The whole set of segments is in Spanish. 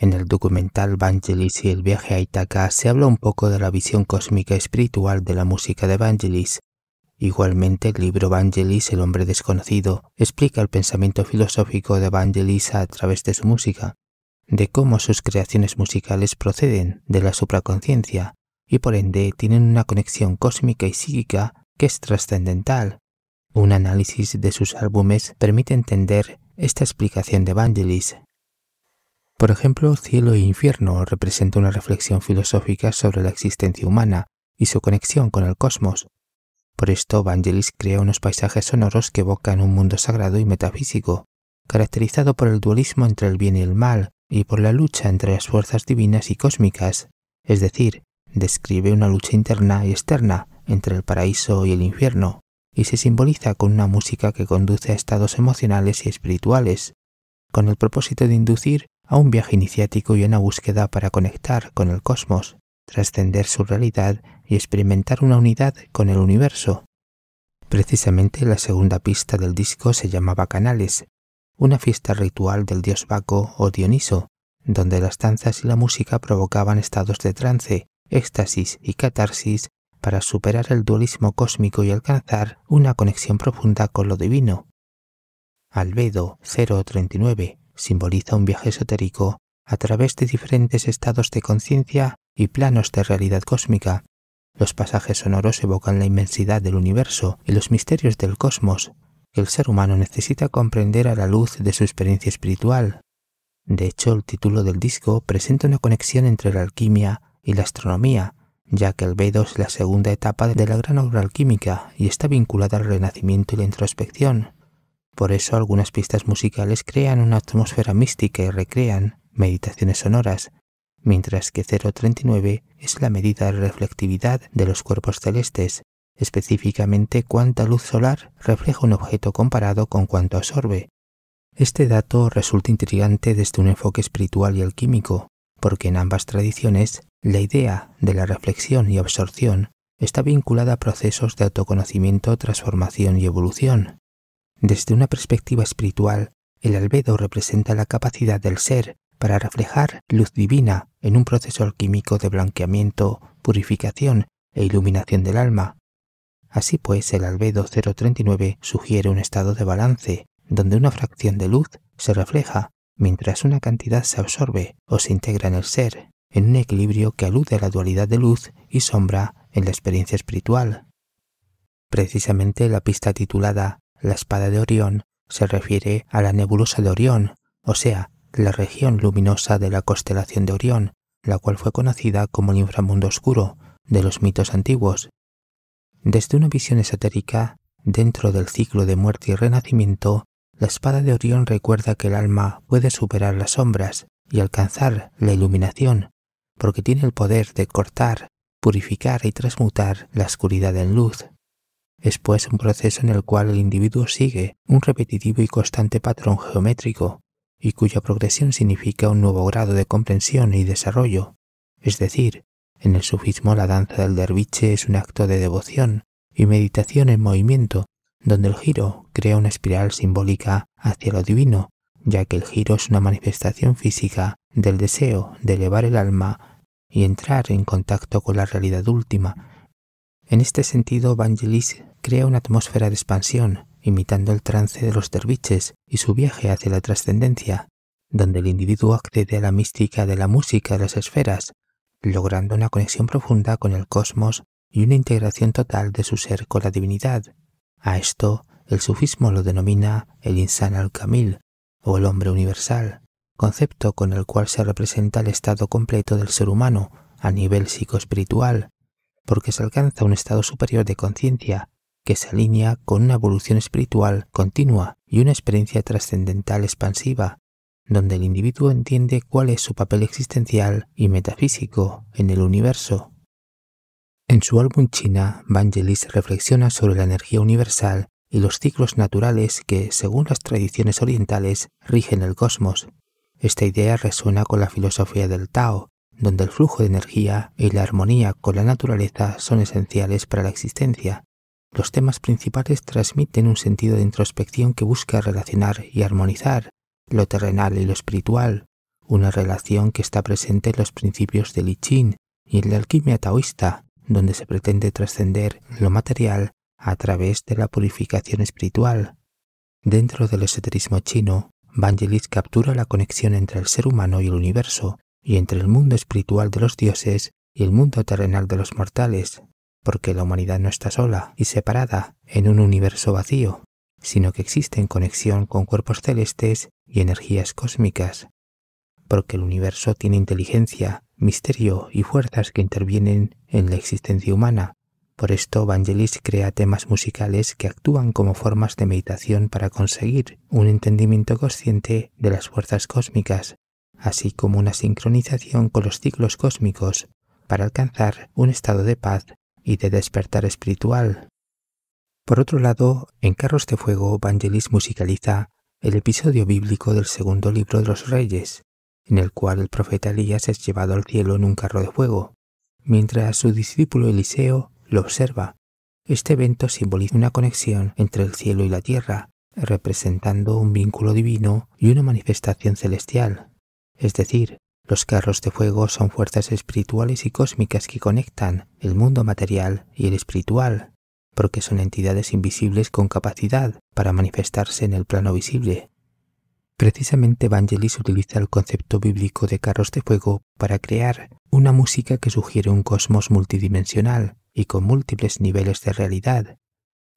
En el documental Vangelis y el viaje a Itaca se habla un poco de la visión cósmica espiritual de la música de Vangelis. Igualmente, el libro Vangelis, El hombre desconocido, explica el pensamiento filosófico de Vangelis a través de su música, de cómo sus creaciones musicales proceden de la supraconciencia y por ende tienen una conexión cósmica y psíquica que es trascendental. Un análisis de sus álbumes permite entender esta explicación de Vangelis por ejemplo, Cielo e Infierno representa una reflexión filosófica sobre la existencia humana y su conexión con el cosmos. Por esto, Vangelis crea unos paisajes sonoros que evocan un mundo sagrado y metafísico, caracterizado por el dualismo entre el bien y el mal y por la lucha entre las fuerzas divinas y cósmicas, es decir, describe una lucha interna y externa entre el paraíso y el infierno, y se simboliza con una música que conduce a estados emocionales y espirituales, con el propósito de inducir a un viaje iniciático y una búsqueda para conectar con el cosmos, trascender su realidad y experimentar una unidad con el universo. Precisamente la segunda pista del disco se llamaba Canales, una fiesta ritual del dios Baco o Dioniso, donde las danzas y la música provocaban estados de trance, éxtasis y catarsis para superar el dualismo cósmico y alcanzar una conexión profunda con lo divino. Albedo 039 simboliza un viaje esotérico a través de diferentes estados de conciencia y planos de realidad cósmica. Los pasajes sonoros evocan la inmensidad del universo y los misterios del cosmos que el ser humano necesita comprender a la luz de su experiencia espiritual. De hecho, el título del disco presenta una conexión entre la alquimia y la astronomía, ya que el Vedo es la segunda etapa de la gran obra alquímica y está vinculada al renacimiento y la introspección. Por eso algunas pistas musicales crean una atmósfera mística y recrean meditaciones sonoras, mientras que 039 es la medida de reflectividad de los cuerpos celestes, específicamente cuánta luz solar refleja un objeto comparado con cuánto absorbe. Este dato resulta intrigante desde un enfoque espiritual y alquímico, porque en ambas tradiciones la idea de la reflexión y absorción está vinculada a procesos de autoconocimiento, transformación y evolución. Desde una perspectiva espiritual, el albedo representa la capacidad del ser para reflejar luz divina en un proceso alquímico de blanqueamiento, purificación e iluminación del alma. Así pues, el albedo 039 sugiere un estado de balance, donde una fracción de luz se refleja, mientras una cantidad se absorbe o se integra en el ser, en un equilibrio que alude a la dualidad de luz y sombra en la experiencia espiritual. Precisamente la pista titulada la espada de Orión se refiere a la nebulosa de Orión, o sea, la región luminosa de la constelación de Orión, la cual fue conocida como el inframundo oscuro de los mitos antiguos. Desde una visión esotérica, dentro del ciclo de muerte y renacimiento, la espada de Orión recuerda que el alma puede superar las sombras y alcanzar la iluminación, porque tiene el poder de cortar, purificar y transmutar la oscuridad en luz es pues un proceso en el cual el individuo sigue un repetitivo y constante patrón geométrico, y cuya progresión significa un nuevo grado de comprensión y desarrollo. Es decir, en el sufismo la danza del derviche es un acto de devoción y meditación en movimiento, donde el giro crea una espiral simbólica hacia lo divino, ya que el giro es una manifestación física del deseo de elevar el alma y entrar en contacto con la realidad última en este sentido, Vangelis crea una atmósfera de expansión, imitando el trance de los derviches y su viaje hacia la trascendencia, donde el individuo accede a la mística de la música de las esferas, logrando una conexión profunda con el cosmos y una integración total de su ser con la divinidad. A esto el sufismo lo denomina el insan al-kamil o el hombre universal, concepto con el cual se representa el estado completo del ser humano a nivel psicoespiritual, porque se alcanza un estado superior de conciencia que se alinea con una evolución espiritual continua y una experiencia trascendental expansiva, donde el individuo entiende cuál es su papel existencial y metafísico en el universo. En su álbum China, Vangelis reflexiona sobre la energía universal y los ciclos naturales que, según las tradiciones orientales, rigen el cosmos. Esta idea resuena con la filosofía del Tao, donde el flujo de energía y la armonía con la naturaleza son esenciales para la existencia. Los temas principales transmiten un sentido de introspección que busca relacionar y armonizar lo terrenal y lo espiritual, una relación que está presente en los principios del I Ching y en la alquimia taoísta, donde se pretende trascender lo material a través de la purificación espiritual. Dentro del esoterismo chino, Vangelis captura la conexión entre el ser humano y el universo, y entre el mundo espiritual de los dioses y el mundo terrenal de los mortales, porque la humanidad no está sola y separada en un universo vacío, sino que existe en conexión con cuerpos celestes y energías cósmicas, porque el universo tiene inteligencia, misterio y fuerzas que intervienen en la existencia humana. Por esto Vangelis crea temas musicales que actúan como formas de meditación para conseguir un entendimiento consciente de las fuerzas cósmicas así como una sincronización con los ciclos cósmicos para alcanzar un estado de paz y de despertar espiritual. Por otro lado, en Carros de Fuego, Vangelis musicaliza el episodio bíblico del segundo libro de los Reyes, en el cual el profeta Elías es llevado al cielo en un carro de fuego, mientras su discípulo Eliseo lo observa. Este evento simboliza una conexión entre el cielo y la tierra, representando un vínculo divino y una manifestación celestial es decir, los carros de fuego son fuerzas espirituales y cósmicas que conectan el mundo material y el espiritual, porque son entidades invisibles con capacidad para manifestarse en el plano visible. Precisamente Vangelis utiliza el concepto bíblico de carros de fuego para crear una música que sugiere un cosmos multidimensional y con múltiples niveles de realidad,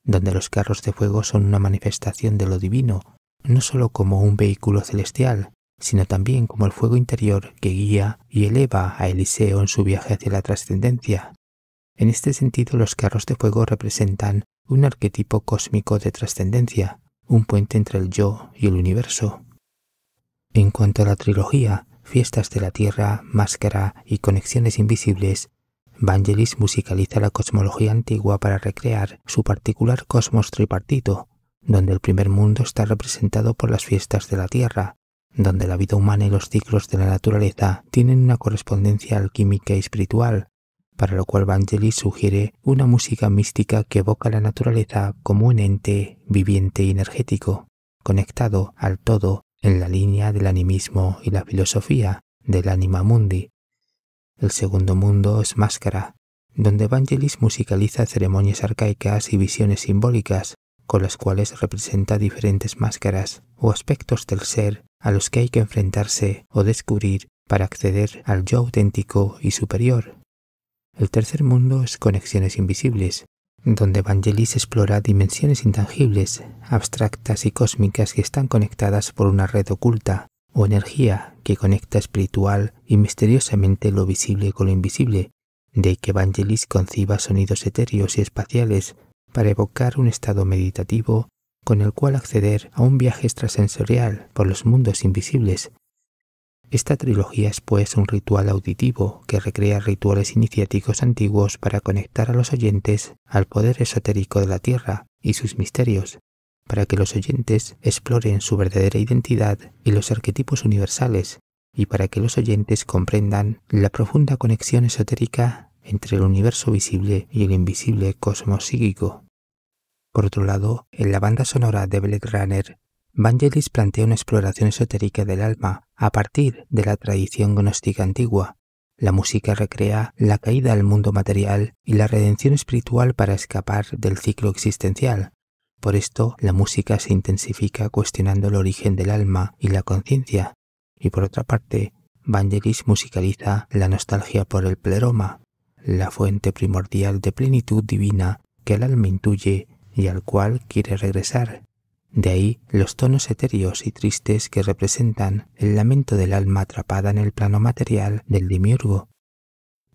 donde los carros de fuego son una manifestación de lo divino, no solo como un vehículo celestial, sino también como el fuego interior que guía y eleva a Eliseo en su viaje hacia la trascendencia. En este sentido, los carros de fuego representan un arquetipo cósmico de trascendencia, un puente entre el yo y el universo. En cuanto a la trilogía, Fiestas de la Tierra, Máscara y Conexiones Invisibles, Vangelis musicaliza la cosmología antigua para recrear su particular cosmos tripartito, donde el primer mundo está representado por las fiestas de la Tierra, donde la vida humana y los ciclos de la naturaleza tienen una correspondencia alquímica y espiritual, para lo cual Vangelis sugiere una música mística que evoca la naturaleza como un ente viviente y energético, conectado al todo en la línea del animismo y la filosofía del anima mundi. El segundo mundo es Máscara, donde Vangelis musicaliza ceremonias arcaicas y visiones simbólicas con las cuales representa diferentes máscaras o aspectos del ser a los que hay que enfrentarse o descubrir para acceder al yo auténtico y superior. El tercer mundo es conexiones invisibles, donde Vangelis explora dimensiones intangibles, abstractas y cósmicas que están conectadas por una red oculta o energía que conecta espiritual y misteriosamente lo visible con lo invisible, de que Vangelis conciba sonidos etéreos y espaciales para evocar un estado meditativo con el cual acceder a un viaje extrasensorial por los mundos invisibles. Esta trilogía es pues un ritual auditivo que recrea rituales iniciáticos antiguos para conectar a los oyentes al poder esotérico de la Tierra y sus misterios, para que los oyentes exploren su verdadera identidad y los arquetipos universales, y para que los oyentes comprendan la profunda conexión esotérica entre el universo visible y el invisible cosmos psíquico. Por otro lado, en la banda sonora de Blade Runner, Vangelis plantea una exploración esotérica del alma a partir de la tradición gnóstica antigua. La música recrea la caída al mundo material y la redención espiritual para escapar del ciclo existencial. Por esto, la música se intensifica cuestionando el origen del alma y la conciencia. Y por otra parte, Vangelis musicaliza la nostalgia por el pleroma, la fuente primordial de plenitud divina que el alma intuye y al cual quiere regresar. De ahí los tonos etéreos y tristes que representan el lamento del alma atrapada en el plano material del demiurgo.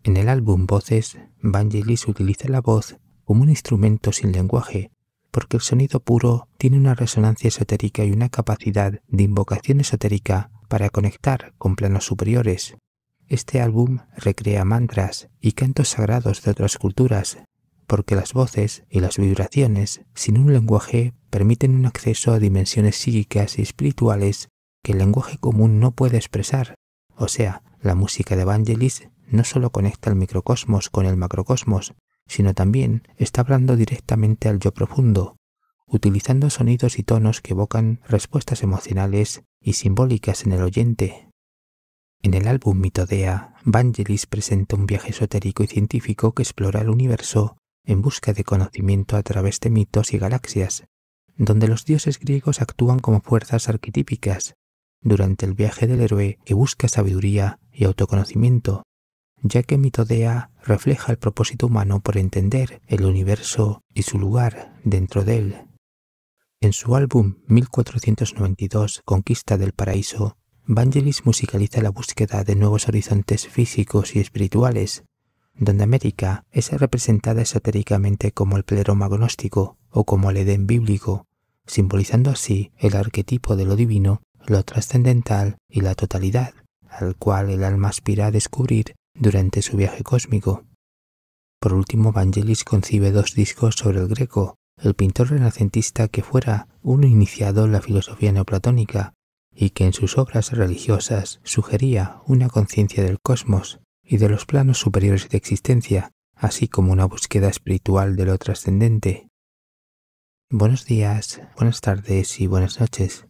En el álbum Voces, Vangelis utiliza la voz como un instrumento sin lenguaje, porque el sonido puro tiene una resonancia esotérica y una capacidad de invocación esotérica para conectar con planos superiores. Este álbum recrea mantras y cantos sagrados de otras culturas, porque las voces y las vibraciones, sin un lenguaje, permiten un acceso a dimensiones psíquicas y espirituales que el lenguaje común no puede expresar. O sea, la música de Evangelis no solo conecta el microcosmos con el macrocosmos, sino también está hablando directamente al yo profundo, utilizando sonidos y tonos que evocan respuestas emocionales y simbólicas en el oyente. En el álbum Mitodea, Vangelis presenta un viaje esotérico y científico que explora el universo en busca de conocimiento a través de mitos y galaxias, donde los dioses griegos actúan como fuerzas arquetípicas durante el viaje del héroe que busca sabiduría y autoconocimiento, ya que Mitodea refleja el propósito humano por entender el universo y su lugar dentro de él. En su álbum 1492 Conquista del Paraíso, Vangelis musicaliza la búsqueda de nuevos horizontes físicos y espirituales, donde América es representada esotéricamente como el pleroma gnóstico o como el Edén bíblico, simbolizando así el arquetipo de lo divino, lo trascendental y la totalidad, al cual el alma aspira a descubrir durante su viaje cósmico. Por último, Vangelis concibe dos discos sobre el greco, el pintor renacentista que fuera un iniciado en la filosofía neoplatónica, y que en sus obras religiosas sugería una conciencia del cosmos y de los planos superiores de existencia, así como una búsqueda espiritual de lo trascendente. Buenos días, buenas tardes y buenas noches.